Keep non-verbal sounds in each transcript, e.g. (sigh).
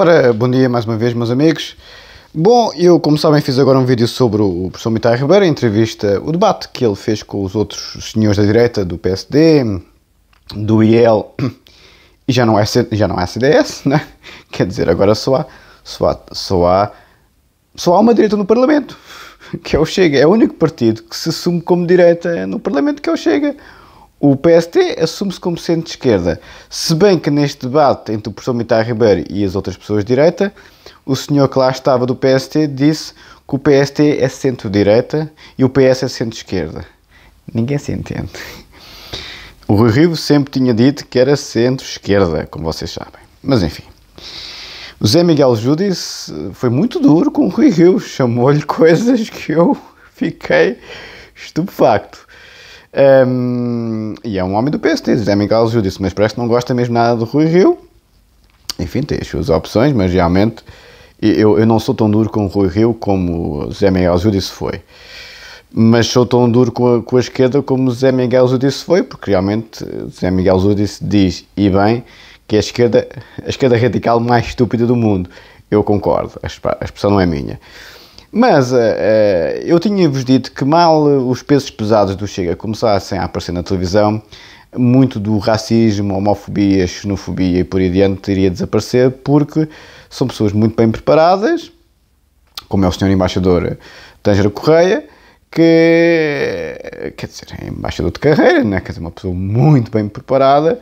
Ora, bom dia mais uma vez, meus amigos. Bom, eu, como sabem, fiz agora um vídeo sobre o professor Mitai Ribeiro, a entrevista, o debate que ele fez com os outros senhores da direita do PSD, do IEL e já não é, já não é CDS, né? Quer dizer, agora só há, só há, só há, só há uma direita no Parlamento, que é o Chega. É o único partido que se assume como direita no Parlamento, que é o Chega. O PST assume-se como centro esquerda, se bem que neste debate entre o professor Mitar Ribeiro e as outras pessoas de direita, o senhor que lá estava do PST disse que o PST é centro-direita e o PS é centro-esquerda. Ninguém se entende. O Rui Rio sempre tinha dito que era centro-esquerda, como vocês sabem. Mas enfim. O Zé Miguel Judis foi muito duro com o Rui Rio, chamou-lhe coisas que eu (laughs) fiquei estupefacto. Um, ehm, e é um homem do PST, José Miguel Gil disse, mas parece que não gosta mesmo nada do Rui Rio. Enfim, tem as suas opções, mas realmente eu, eu não sou tão duro com o Rui Rio como Zé José Miguel Gil disse foi. Mas sou tão duro com a, com a esquerda como Zé José Miguel Gil disse foi, porque realmente eh, Zé José Miguel Gil disse, diz, e bem, que é a esquerda, a esquerda radical mais estúpida do mundo. Eu concordo, a expressão não é minha. Mas eh, eh, eu tinha-vos dito que mal os pesos pesados do Chega começassem a aparecer na televisão, muito do racismo, homofobia, xenofobia e por aí adiante iria desaparecer, porque são pessoas muito bem preparadas, como é o senhor embaixador Tângero Correia, que, quer dizer, é embaixador de carreira, né? quer dizer, uma pessoa muito bem preparada,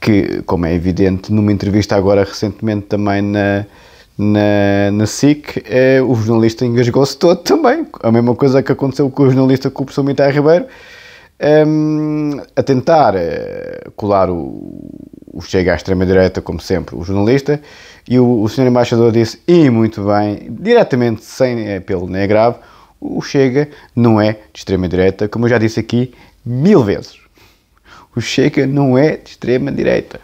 que, como é evidente, numa entrevista agora recentemente também na na, na SIC, é o jornalista engasgou-se todo também. A mesma coisa que aconteceu com o jornalista com o professor Mitai Ribeiro, hum, a tentar eh, colar o, o Chega à extrema-direita, como sempre, o jornalista, e o, o senhor embaixador disse, e muito bem, diretamente, sem apelo eh, nem agravo, o Chega não é de extrema-direita, como eu já disse aqui mil vezes. O Chega não é de extrema-direita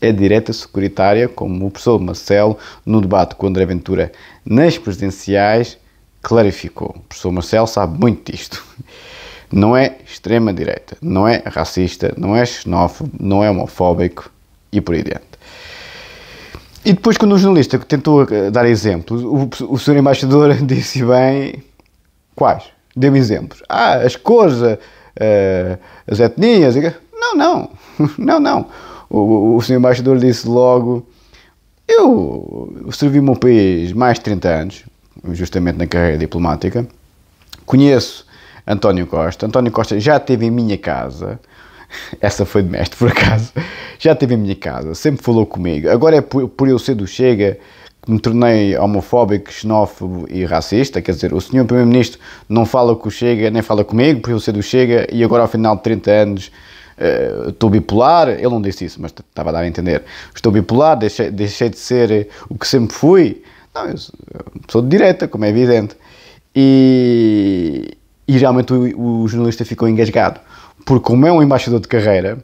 é direta securitária, como o professor Marcelo, no debate com André Ventura nas presidenciais, clarificou. O professor Marcelo sabe muito disto. Não é extrema-direita, não é racista, não é xenófobo, não é homofóbico e por aí adiante. E depois, quando o jornalista que tentou eh, dar exemplos, o, o senhor embaixador (laughs) disse bem quais? deu exemplos. Ah, as cores, uh, as etnias. Não, não, (laughs) não, não o, o senhor embaixador disse logo: Eu servi o meu país mais de 30 anos, justamente na carreira diplomática, conheço António Costa. António Costa já esteve em minha casa. (laughs) Essa foi de mestre, por acaso. (laughs) Já esteve em minha casa, sempre falou comigo. Agora é por, por eu ser do Chega que me tornei homofóbico, xenófobo e racista. Quer dizer, o senhor Primeiro-Ministro não fala com o Chega, nem fala comigo, por eu ser do Chega, e agora, ao final de 30 anos, eh, estou bipolar, ele não disse isso, mas estava a dar a entender, estou bipolar, deixei, deixei de ser eh, o que sempre fui. Não, eu sou, sou direta, como é evidente. E, e realmente o, o jornalista ficou engasgado, porque como é um embaixador de carreira,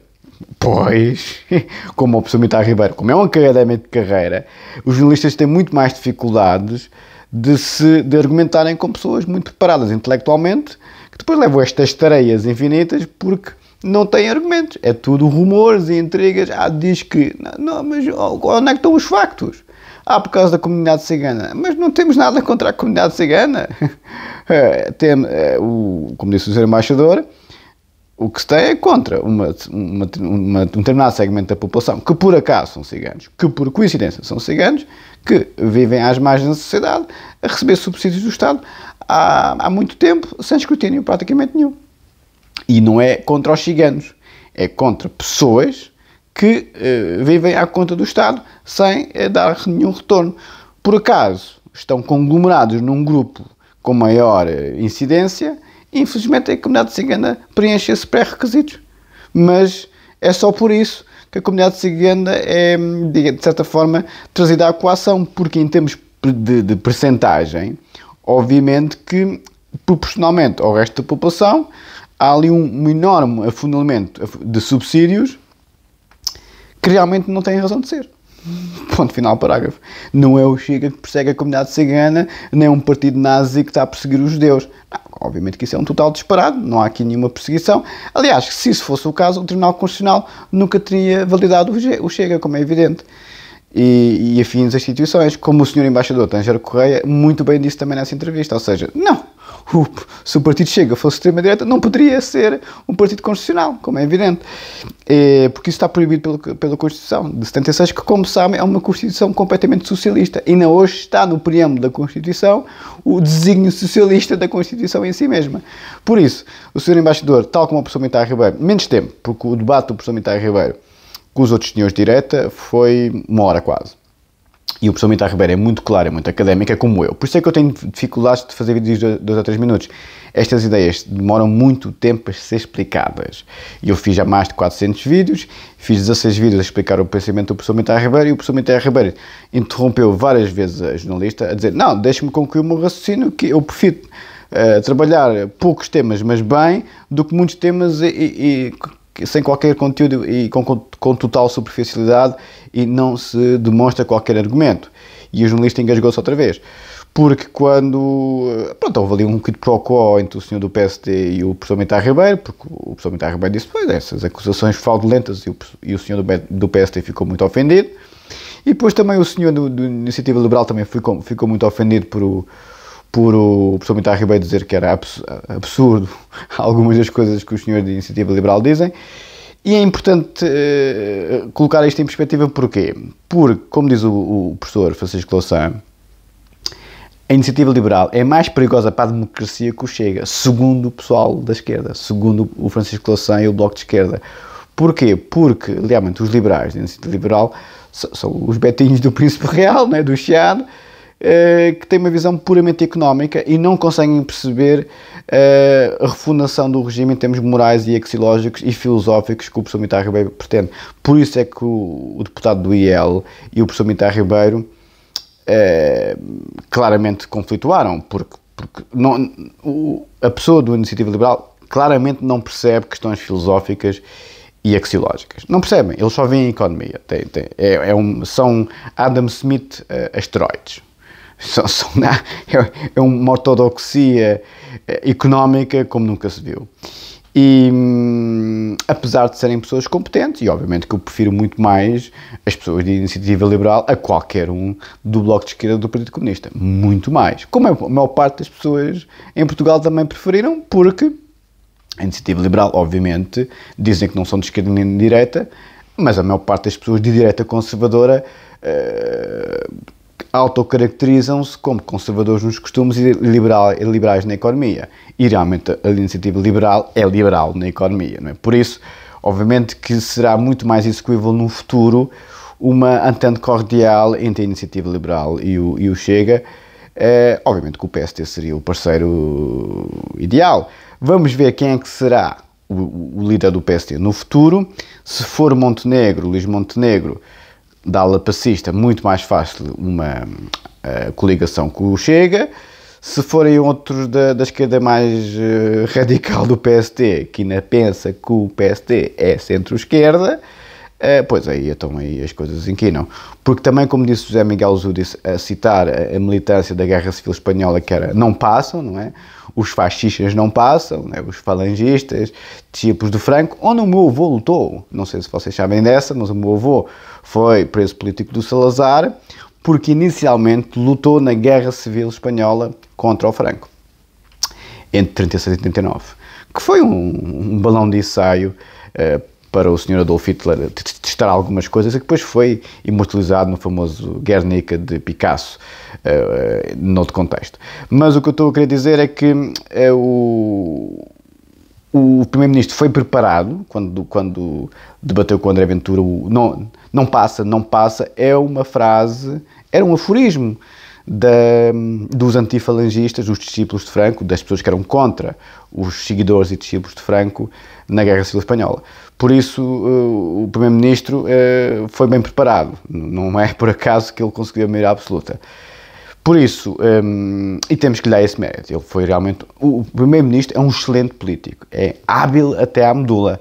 Pois, (laughs) como o professor Mitar Ribeiro, como é um académico de carreira, os jornalistas têm muito mais dificuldades de se de argumentarem com pessoas muito preparadas intelectualmente, que depois levam estas tareias infinitas porque não tem argumentos. É tudo rumores e intrigas. Ah, diz que. Não, não mas oh, onde é que estão os factos? Ah, por causa da comunidade cigana. Mas não temos nada contra a comunidade cigana. (laughs) É, tem, é, o, como disse o Sr. Embaixador, o que se tem é contra uma, uma, uma, um determinado segmento da população, que por acaso são ciganos, que por coincidência são ciganos, que vivem às margens da sociedade, a receber subsídios do Estado há, há muito tempo, sem escrutínio praticamente nenhum. E não é contra os ciganos, é contra pessoas que uh, vivem à conta do Estado sem uh, dar nenhum retorno. Por acaso estão conglomerados num grupo com maior uh, incidência, infelizmente a comunidade cigana preenche esses pré-requisitos. Mas é só por isso que a comunidade cigana é, de certa forma, trazida à coação, porque em termos de, de percentagem, obviamente que proporcionalmente ao resto da população, há ali um, um enorme afundamento de subsídios que realmente não tem razão de ser. (laughs) Ponto final, parágrafo. Não é o Chega que persegue a comunidade cigana, nem um partido nazi que está a perseguir os judeus. Não, ah, obviamente que isso é um total disparado, não há aqui nenhuma perseguição. Aliás, se isso fosse o caso, o Tribunal Constitucional nunca teria validado o Chega, como é evidente. E, e afins das instituições, como o senhor embaixador Tanger Correia muito bem disse também nessa entrevista. Ou seja, não, Uh, se o partido Chega fosse extrema-direita, não poderia ser um partido constitucional, como é evidente. É, porque isso está proibido pelo, pela Constituição de 76, que, como sabem, é uma Constituição completamente socialista. Ainda hoje está no preâmbulo da Constituição o desígnio socialista da Constituição em si mesma. Por isso, o Sr. Embaixador, tal como o Professor Mitar Ribeiro, menos tempo, porque o debate do Professor Mitar Ribeiro com os outros senhores de direita foi uma hora quase e o professor Mitar Ribeiro é muito claro, é muito académico, é como eu. Por isso é que eu tenho dificuldades de fazer vídeos de 2 a 3 minutos. Estas ideias demoram muito tempo a ser explicadas. E eu fiz já mais de 400 vídeos, fiz 16 vídeos a explicar o pensamento do professor Mitar Ribeiro e o professor Mitar Ribeiro interrompeu várias vezes a jornalista a dizer: Não, deixe-me concluir o meu raciocínio que eu prefiro. Uh, trabalhar poucos temas, mas bem, do que muitos temas e, e, e sem qualquer conteúdo e com, com total superficialidade e não se demonstra qualquer argumento. E o jornalista engasgou-se outra vez. Porque quando. Pronto, houve ali um quid pro quo entre o senhor do PSD e o professor Mitar Ribeiro, porque o professor Mitar Ribeiro disse: Pois, essas acusações fraudulentas, e o, e o senhor do, do PSD ficou muito ofendido. E depois também o senhor do, do Iniciativa Liberal também ficou, ficou muito ofendido por o, por o professor Mitar Ribeiro dizer que era absurdo (laughs) algumas das coisas que os senhores de iniciativa liberal dizem. E é importante uh, colocar isto em perspectiva porquê? Porque, como diz o, o professor Francisco Louçã, a iniciativa liberal é mais perigosa para a democracia que o Chega, segundo o pessoal da esquerda, segundo o Francisco Louçã e o Bloco de Esquerda. Porquê? Porque, realmente, os liberais da iniciativa liberal são, são os betinhos do Príncipe Real, né, do Chiado, eh, que têm uma visão puramente económica e não conseguem perceber eh, a refundação do regime em termos morais e axiológicos e filosóficos que o professor Mitar Ribeiro pretende. Por isso é que o, deputado do IEL e o professor Mitar Ribeiro eh, claramente conflituaram, porque, porque não, o, a pessoa do Iniciativa Liberal claramente não percebe questões filosóficas e axiológicas. Não percebem, eles só veem a economia. Tem, tem, é, é um, são Adam Smith uh, asteroides são, (laughs) são, é, é uma ortodoxia eh, económica como nunca se viu. E hum, apesar de serem pessoas competentes, e obviamente que eu prefiro muito mais as pessoas de iniciativa liberal a qualquer um do Bloco de Esquerda do Partido Comunista. Muito mais. Como a maior parte das pessoas em Portugal também preferiram, porque a iniciativa liberal, obviamente, dizem que não são de esquerda nem de direita, mas a maior parte das pessoas de direita conservadora uh, autocaracterizam-se como conservadores nos costumes e liberal, liberais na economia. E realmente a iniciativa liberal é liberal na economia. Não é? Por isso, obviamente que será muito mais execuível no futuro uma entente cordial entre a iniciativa liberal e o, e o Chega. É, obviamente que o PST seria o parceiro ideal. Vamos ver quem é que será o, o líder do PST no futuro. Se for Montenegro, Luís Montenegro, da ala passista, muito mais fácil uma uh, coligação com o Chega. Se forem outros da, da esquerda mais uh, (laughs) radical do PST, que ainda pensa que o PST é centro-esquerda, é, pois aí, estão aí as coisas inquinam. Porque também, como disse José Miguel Júdice, a citar a militância da Guerra Civil Espanhola, que era não passam, não é? Os fascistas não passam, não é? os falangistas, tipos de Franco, onde o meu avô lutou. Não sei se vocês sabem dessa, mas o meu avô foi preso político do Salazar, porque inicialmente lutou na Guerra Civil Espanhola contra o Franco, entre 36 e 39, que foi um, um balão de ensaio. Uh, para o Sr. Adolf Hitler testar algumas coisas e depois foi imortalizado no famoso Guernica de Picasso, uh, uh, noutro contexto. Mas o que eu estou a querer dizer é que eh, o, o Primeiro-Ministro foi preparado quando, quando debateu com o André Ventura o não, não passa, não passa, é uma frase, era um aforismo da, dos antifalangistas, dos discípulos de Franco, das pessoas que eram contra os seguidores e discípulos de Franco na Guerra Civil Espanhola. Por isso, eh, o Primeiro-Ministro eh, foi bem preparado, não é por acaso que ele conseguiu a maioria absoluta. Por isso, um, eh, e temos que lhe dar esse mérito, ele foi realmente. O Primeiro-Ministro é um excelente político, é hábil até à medula.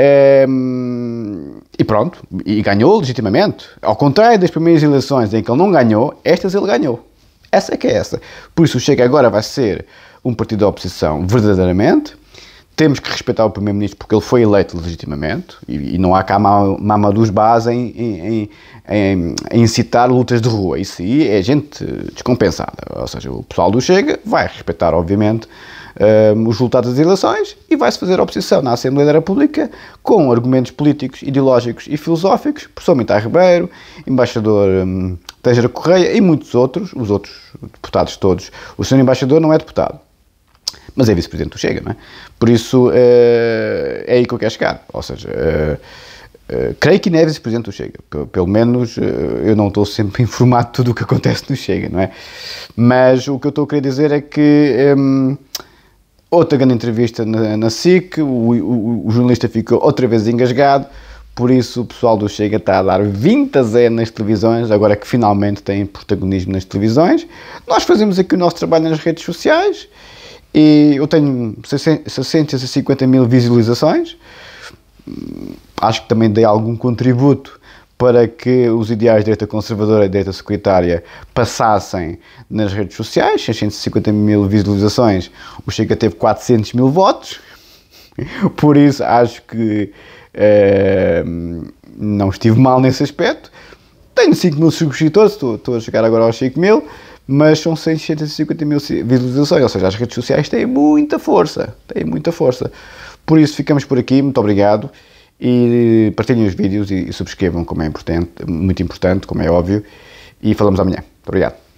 Um, ehm, e pronto, e ganhou legitimamente. Ao contrário das primeiras eleições em que ele não ganhou, estas ele ganhou. Essa é que é essa. Por isso o Chega agora vai ser um partido da oposição verdadeiramente. Temos que respeitar o Primeiro-Ministro porque ele foi eleito legitimamente e, e não há cá mama dos base em, em, em, em, incitar lutas de rua. Isso aí é gente descompensada. Ou seja, o pessoal do Chega vai respeitar, obviamente, um, ehm, os resultados das eleições e vai-se fazer oposição na Assembleia da República com argumentos políticos, ideológicos e filosóficos, professor Mintar Ribeiro, embaixador um, ehm, Tejera Correia e muitos outros, os outros deputados todos. O senhor embaixador não é deputado, mas é vice-presidente do Chega, não é? Por isso uh, é aí que eu quero chegar, ou seja... Uh, Uh, creio que não é vice-presidente do Chega, P pelo menos uh, eu não estou sempre (laughs) informado de tudo o que acontece no Chega, não é? Mas o que eu estou a querer dizer é que um, ehm, outra grande entrevista na, na SIC, o, o, o, jornalista ficou outra vez engasgado, por isso o pessoal do Chega está a dar 20 a 0 nas televisões, agora que finalmente tem protagonismo nas televisões. Nós fazemos aqui o nosso trabalho nas redes sociais e eu tenho 650 mil visualizações. Acho que também dei algum contributo para que os ideais de direita conservadora e de direita securitária passassem nas redes sociais, 650 mil visualizações, o Chega teve 400 mil votos, por isso acho que uh, não estive mal nesse aspecto. Tenho 5 mil subscritores, estou, estou a chegar agora aos 5 mil, mas são 650 mil visualizações, ou seja, as redes sociais têm muita força, têm muita força. Por isso ficamos por aqui, muito obrigado e partilhem os vídeos e, subscrevam, como é importante, muito importante, como é óbvio, e falamos amanhã. Muito obrigado.